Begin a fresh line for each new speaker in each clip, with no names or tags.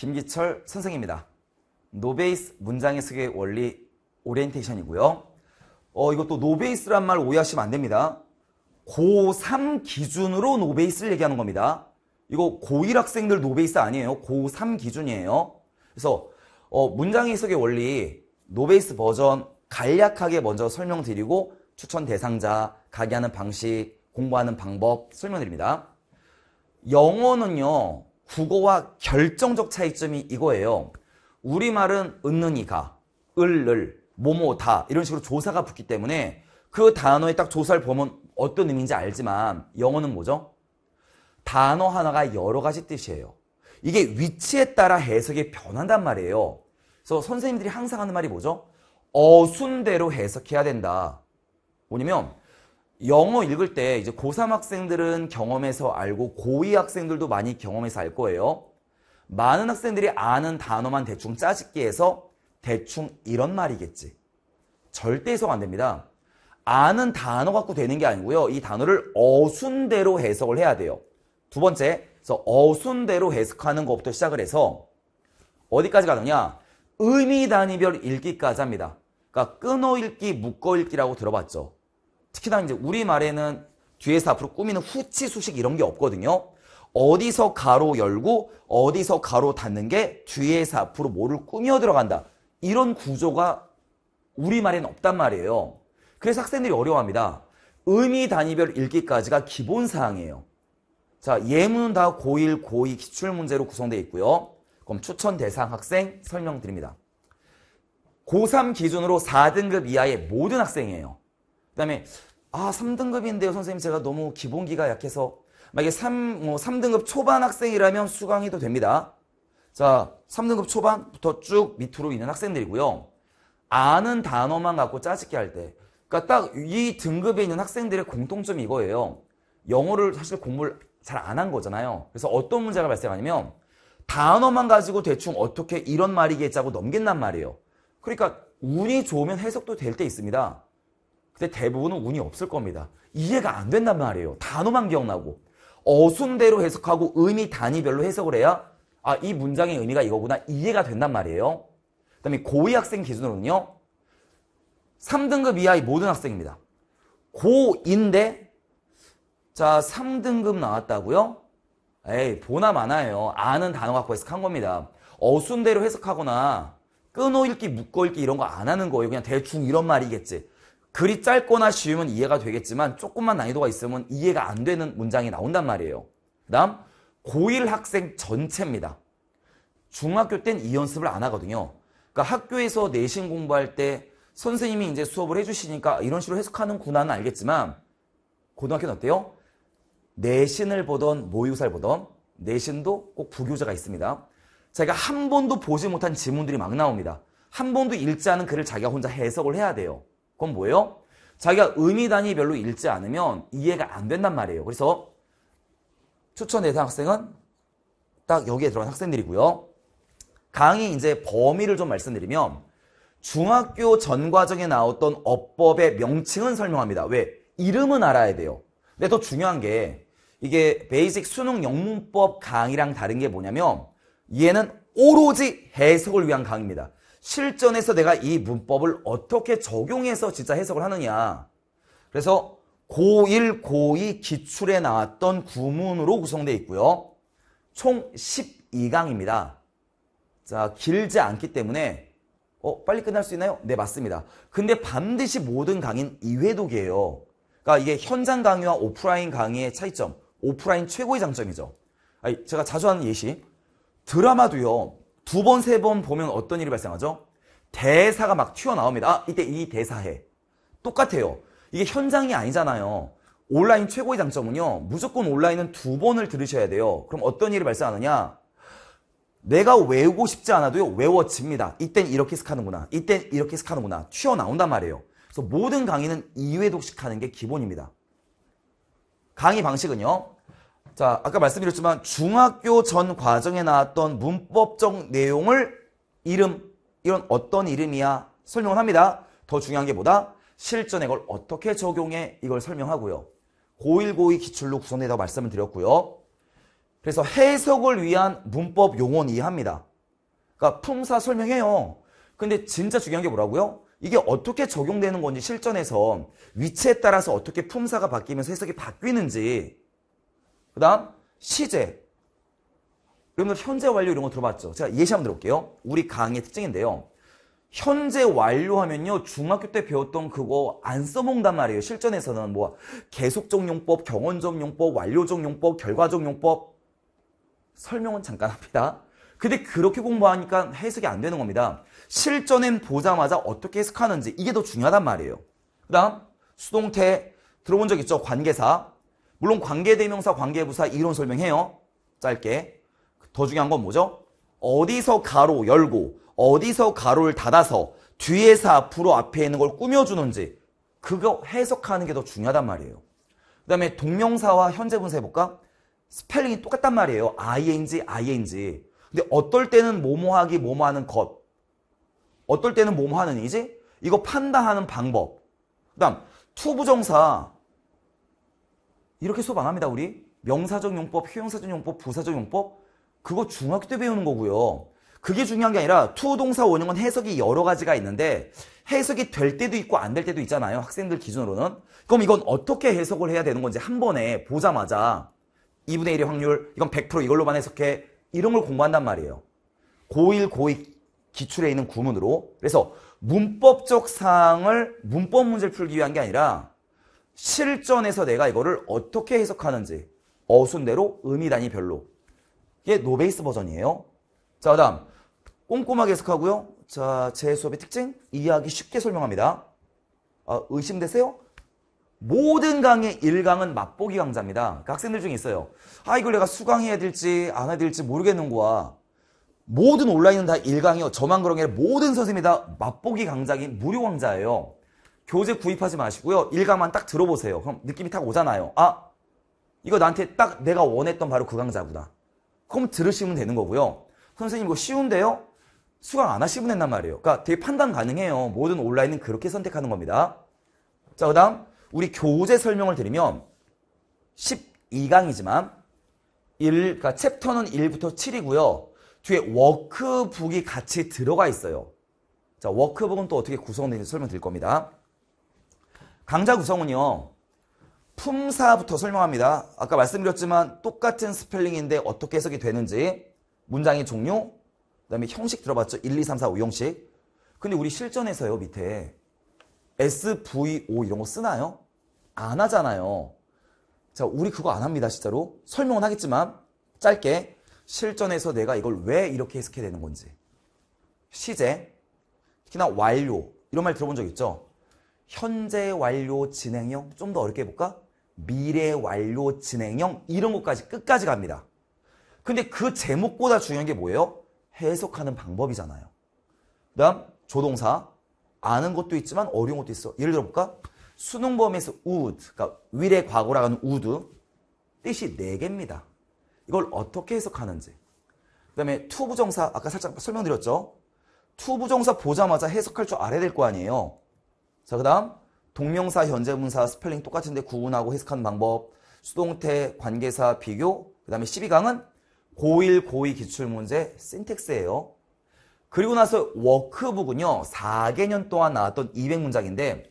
김기철 선생입니다. 노베이스 문장의 쓰기의 원리 오리엔테이션이고요. 어, 이것도 노베이스란 말 오해하시면 안 됩니다. 고3 기준으로 노베이스를 얘기하는 겁니다. 이거 고1 학생들 노베이스 아니에요. 고3 기준이에요. 그래서 어, 문장 의석의 원리 노베이스 버전 간략하게 먼저 설명드리고 추천 대상자, 강의하는 방식, 공부하는 방법 설명드립니다. 영어는요. 국어와 결정적 차이점이 이거예요. 우리말은 은는 이가, 을을, 뭐뭐 다 이런 식으로 조사가 붙기 때문에 그 단어에 딱 조사를 보면 어떤 의미인지 알지만 영어는 뭐죠? 단어 하나가 여러 가지 뜻이에요. 이게 위치에 따라 해석이 변한단 말이에요. 그래서 선생님들이 항상 하는 말이 뭐죠? 어순대로 해석해야 된다. 뭐냐면 영어 읽을 때 이제 고3 학생들은 경험해서 알고 고2 학생들도 많이 경험해서 알 거예요. 많은 학생들이 아는 단어만 대충 짜집기 해서 대충 이런 말이겠지. 절대 해석 안 됩니다. 아는 단어 갖고 되는 게 아니고요. 이 단어를 어순대로 해석을 해야 돼요. 두 번째, 그래서 어순대로 해석하는 것부터 시작을 해서 어디까지 가느냐? 의미 단위별 읽기까지 합니다. 그러니까 끊어 읽기, 묶어 읽기라고 들어봤죠. 특히나 이제 우리말에는 뒤에서 앞으로 꾸미는 후치 수식 이런 게 없거든요. 어디서 가로 열고 어디서 가로 닫는 게 뒤에서 앞으로 뭐를 꾸며 들어간다. 이런 구조가 우리말에는 없단 말이에요. 그래서 학생들이 어려워합니다. 의미 단위별 읽기까지가 기본 사항이에요. 자, 예문은 다 고1, 고2 기출문제로 구성되어 있고요. 그럼 추천 대상 학생 설명드립니다. 고3 기준으로 4등급 이하의 모든 학생이에요. 그 다음에 아 3등급인데요 선생님 제가 너무 기본기가 약해서 만약에 3, 뭐 3등급 초반 학생이라면 수강해도 됩니다. 자 3등급 초반부터 쭉 밑으로 있는 학생들이고요. 아는 단어만 갖고 짜집기 할때그니까딱 이 등급에 있는 학생들의 공통점이 이거예요. 영어를 사실 공부를 잘 안 한 거잖아요. 그래서 어떤 문제가 발생하냐면 단어만 가지고 대충 어떻게 이런 말이겠지 하고 넘긴단 말이에요. 그러니까 운이 좋으면 해석도 될 때 있습니다. 근데 대부분은 운이 없을 겁니다. 이해가 안 된단 말이에요. 단어만 기억나고. 어순대로 해석하고 의미 단위별로 해석을 해야 아, 이 문장의 의미가 이거구나 이해가 된단 말이에요. 그 다음에 고위 학생 기준으로는요. 3등급 이하의 모든 학생입니다. 고인데 자 3등급 나왔다고요? 에이 보나 마나예요. 아는 단어 갖고 해석한 겁니다. 어순대로 해석하거나 끊어읽기, 묶어읽기 이런 거 안 하는 거예요. 그냥 대충 이런 말이겠지. 글이 짧거나 쉬우면 이해가 되겠지만 조금만 난이도가 있으면 이해가 안 되는 문장이 나온단 말이에요. 그 다음 고1 학생 전체입니다. 중학교 땐 이 연습을 안 하거든요. 그러니까 학교에서 내신 공부할 때 선생님이 이제 수업을 해주시니까 이런 식으로 해석하는구나는 알겠지만 고등학교는 어때요? 내신을 보던 모의고사를 보던 내신도 꼭 부교재가 있습니다. 자기가 한 번도 보지 못한 지문들이 막 나옵니다. 한 번도 읽지 않은 글을 자기가 혼자 해석을 해야 돼요. 그건 뭐예요? 자기가 의미 단위 별로 읽지 않으면 이해가 안 된단 말이에요. 그래서 추천 대상 학생은 딱 여기에 들어간 학생들이고요. 강의 이제 범위를 좀 말씀드리면 중학교 전 과정에 나왔던 어법의 명칭은 설명합니다. 왜? 이름은 알아야 돼요. 근데 더 중요한 게 이게 베이직 수능 영문법 강의랑 다른 게 뭐냐면 얘는 오로지 해석을 위한 강의입니다. 실전에서 내가 이 문법을 어떻게 적용해서 진짜 해석을 하느냐. 그래서 고1, 고2 기출에 나왔던 구문으로 구성되어 있고요. 총 12강입니다. 자, 길지 않기 때문에 어, 빨리 끝날 수 있나요? 네, 맞습니다. 근데 반드시 모든 강의는 2회독이에요. 그러니까 이게 현장 강의와 오프라인 강의의 차이점. 오프라인 최고의 장점이죠. 아니, 제가 자주 하는 예시. 드라마도요. 두 번, 세 번 보면 어떤 일이 발생하죠? 대사가 막 튀어나옵니다. 아, 이때 이 대사해. 똑같아요. 이게 현장이 아니잖아요. 온라인 최고의 장점은요. 무조건 온라인은 두 번을 들으셔야 돼요. 그럼 어떤 일이 발생하느냐? 내가 외우고 싶지 않아도요. 외워집니다. 이땐 이렇게 습하는구나 이땐 이렇게 습하는구나 튀어나온단 말이에요. 그래서 모든 강의는 2회 독식하는 게 기본입니다. 강의 방식은요. 자, 아까 말씀드렸지만 중학교 전 과정에 나왔던 문법적 내용을 이름, 이런 어떤 이름이야 설명을 합니다. 더 중요한 게 뭐다? 실전에 이걸 어떻게 적용해 이걸 설명하고요. 고1, 고2 기출로 구성되다고 말씀을 드렸고요. 그래서 해석을 위한 문법 용언 이해합니다. 그러니까 품사 설명해요. 근데 진짜 중요한 게 뭐라고요? 이게 어떻게 적용되는 건지 실전에서 위치에 따라서 어떻게 품사가 바뀌면서 해석이 바뀌는지 그 다음 시제. 여러분들 현재 완료 이런 거 들어봤죠? 제가 예시 한번 들어볼게요. 우리 강의 특징인데요. 현재 완료하면요. 중학교 때 배웠던 그거 안 써먹는단 말이에요. 실전에서는 뭐 계속적 용법, 경원적 용법, 완료적 용법, 결과적 용법 설명은 잠깐 합니다. 근데 그렇게 공부하니까 해석이 안 되는 겁니다. 실전엔 보자마자 어떻게 해석하는지 이게 더 중요하단 말이에요. 그 다음 수동태 들어본 적 있죠? 관계사 물론 관계대명사, 관계부사 이론 설명해요. 짧게. 더 중요한 건 뭐죠? 어디서 가로 열고 어디서 가로를 닫아서 뒤에서 앞으로 앞에 있는 걸 꾸며주는지 그거 해석하는 게 더 중요하단 말이에요. 그 다음에 동명사와 현재 분사 해볼까? 스펠링이 똑같단 말이에요. ing, ing. 근데 어떨 때는 뭐뭐하기, 뭐뭐하는 것. 어떨 때는 뭐뭐하는 이지? 이거 판단하는 방법. 그 다음, 투부정사. 이렇게 수업 안 합니다. 우리 명사적 용법, 효용사적 용법, 부사적 용법 그거 중학교 때 배우는 거고요. 그게 중요한 게 아니라 투동사 원형은 해석이 여러 가지가 있는데 해석이 될 때도 있고 안 될 때도 있잖아요. 학생들 기준으로는. 그럼 이건 어떻게 해석을 해야 되는 건지 한 번에 보자마자 2분의 1의 확률, 이건 100% 이걸로만 해석해. 이런 걸 공부한단 말이에요. 고1, 고2 기출에 있는 구문으로. 그래서 문법적 사항을 문법 문제를 풀기 위한 게 아니라 실전에서 내가 이거를 어떻게 해석하는지 어순대로 의미 단위 별로 이게 노베이스 버전이에요. 자, 다음 꼼꼼하게 해석하고요. 자, 제 수업의 특징 이해하기 쉽게 설명합니다. 아, 의심되세요? 모든 강의 1강은 맛보기 강좌입니다. 그러니까 학생들 중에 있어요. 아, 이걸 내가 수강해야 될지 안 해야 될지 모르겠는 거야. 모든 온라인은 다 1강이요. 저만 그런 게 아니라 모든 선생님이 다 맛보기 강좌인 무료 강좌예요. 교재 구입하지 마시고요. 일강만 딱 들어보세요. 그럼 느낌이 딱 오잖아요. 아, 이거 나한테 딱 내가 원했던 바로 그 강좌구나. 그럼 들으시면 되는 거고요. 선생님 이거 쉬운데요? 수강 안 하시면 했단 말이에요. 그러니까 되게 판단 가능해요. 모든 온라인은 그렇게 선택하는 겁니다. 자, 그 다음 우리 교재 설명을 드리면 12강이지만 1, 그러니까 챕터는 1부터 7이고요. 뒤에 워크북이 같이 들어가 있어요. 자, 워크북은 또 어떻게 구성되는지 설명드릴 겁니다. 강좌 구성은요. 품사부터 설명합니다. 아까 말씀드렸지만 똑같은 스펠링인데 어떻게 해석이 되는지 문장의 종류, 그 다음에 형식 들어봤죠? 1, 2, 3, 4, 5 형식. 근데 우리 실전에서요 밑에 SVO 이런 거 쓰나요? 안 하잖아요. 자 우리 그거 안 합니다 진짜로. 설명은 하겠지만 짧게 실전에서 내가 이걸 왜 이렇게 해석해야 되는 건지 시제, 특히나 완료 이런 말 들어본 적 있죠? 현재 완료 진행형 좀 더 어렵게 해볼까? 미래 완료 진행형 이런 것까지 끝까지 갑니다. 근데 그 제목보다 중요한 게 뭐예요? 해석하는 방법이잖아요. 그 다음 조동사 아는 것도 있지만 어려운 것도 있어. 예를 들어볼까? 수능 범위에서 would 그러니까 will의 과거라고 하는 would 뜻이 4개입니다. 이걸 어떻게 해석하는지 그 다음에 투부정사 아까 살짝 설명드렸죠? 투부정사 보자마자 해석할 줄 알아야 될 거 아니에요. 자, 그 다음 동명사, 현재분사, 스펠링 똑같은데 구분하고 해석하는 방법, 수동태, 관계사, 비교, 그 다음에 12강은 고1, 고2 기출문제 신텍스예요. 그리고 나서 워크북은요. 4개년 동안 나왔던 200문장인데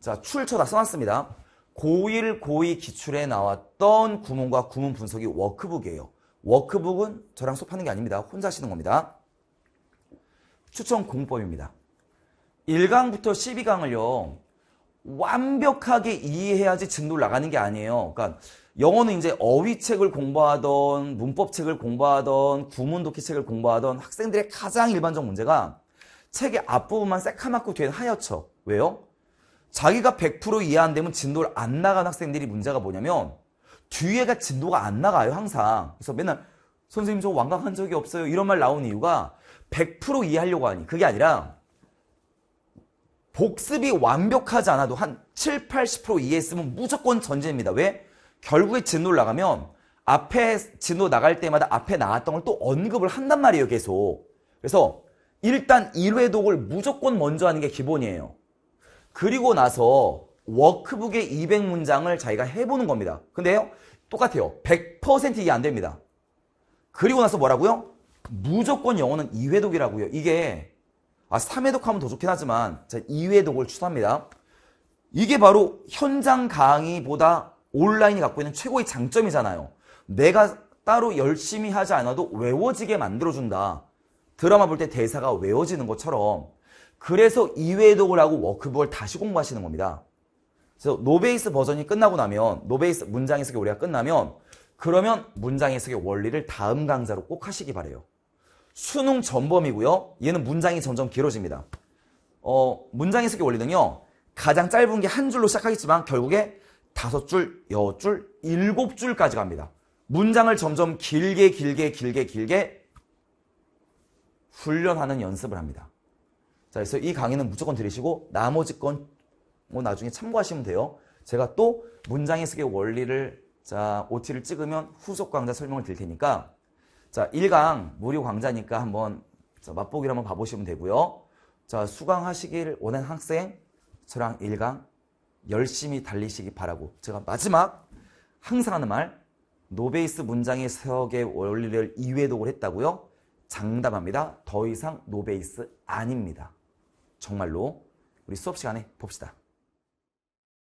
자 출처 다 써놨습니다. 고1, 고2 기출에 나왔던 구문과 구문 분석이 워크북이에요. 워크북은 저랑 수업하는 게 아닙니다. 혼자 하시는 겁니다. 추천 공법입니다. 1강부터 12강을요. 완벽하게 이해해야지 진도를 나가는 게 아니에요. 그러니까 영어는 이제 어휘책을 공부하던 문법책을 공부하던 구문독해책을 공부하던 학생들의 가장 일반적 문제가 책의 앞부분만 새카맣고 뒤에 하얗죠. 왜요? 자기가 100% 이해 안 되면 진도를 안 나가는 학생들이 문제가 뭐냐면 뒤에가 진도가 안 나가요 항상. 그래서 맨날 선생님 저 완강한 적이 없어요 이런 말 나온 이유가 100% 이해하려고 하니 그게 아니라 복습이 완벽하지 않아도 한 7, 80% 이해 했으면 무조건 전진입니다. 왜? 결국에 진로를 나가면 앞에 진로 나갈 때마다 앞에 나왔던 걸 또 언급을 한단 말이에요. 계속. 그래서 일단 1회 독을 무조건 먼저 하는 게 기본이에요. 그리고 나서 워크북의 200문장을 자기가 해보는 겁니다. 근데요. 똑같아요. 100% 이게 안 됩니다. 그리고 나서 뭐라고요? 무조건 영어는 2회독이라고요. 이게 아, 3회 독하면 더 좋긴 하지만 자, 2회 독을 추천합니다. 이게 바로 현장 강의보다 온라인이 갖고 있는 최고의 장점이잖아요. 내가 따로 열심히 하지 않아도 외워지게 만들어준다. 드라마 볼 때 대사가 외워지는 것처럼 그래서 2회 독을 하고 워크북을 다시 공부하시는 겁니다. 그래서 노베이스 버전이 끝나고 나면 노베이스 문장 해석이 우리가 끝나면 그러면 문장 해석의 원리를 다음 강좌로 꼭 하시기 바래요. 수능 전범이고요. 얘는 문장이 점점 길어집니다. 어, 문장 의 습기 원리는요. 가장 짧은 게 한 줄로 시작하겠지만 결국에 다섯 줄, 여섯 줄, 일곱 줄까지 갑니다. 문장을 점점 길게 길게 길게 길게 훈련하는 연습을 합니다. 자, 그래서 이 강의는 무조건 들으시고 나머지 건 뭐 나중에 참고하시면 돼요. 제가 또 문장 의 습기 원리를 자, OT를 찍으면 후속 강좌 설명을 드릴 테니까 자, 1강 무료 강좌니까 한번 맛보기를 한번 봐보시면 되고요. 자, 수강하시길 원하는 학생 저랑 1강 열심히 달리시기 바라고 제가 마지막 항상 하는 말 노베이스 문장의 세억의 원리를 이외독을 했다고요? 장담합니다. 더 이상 노베이스 아닙니다. 정말로 우리 수업 시간에 봅시다.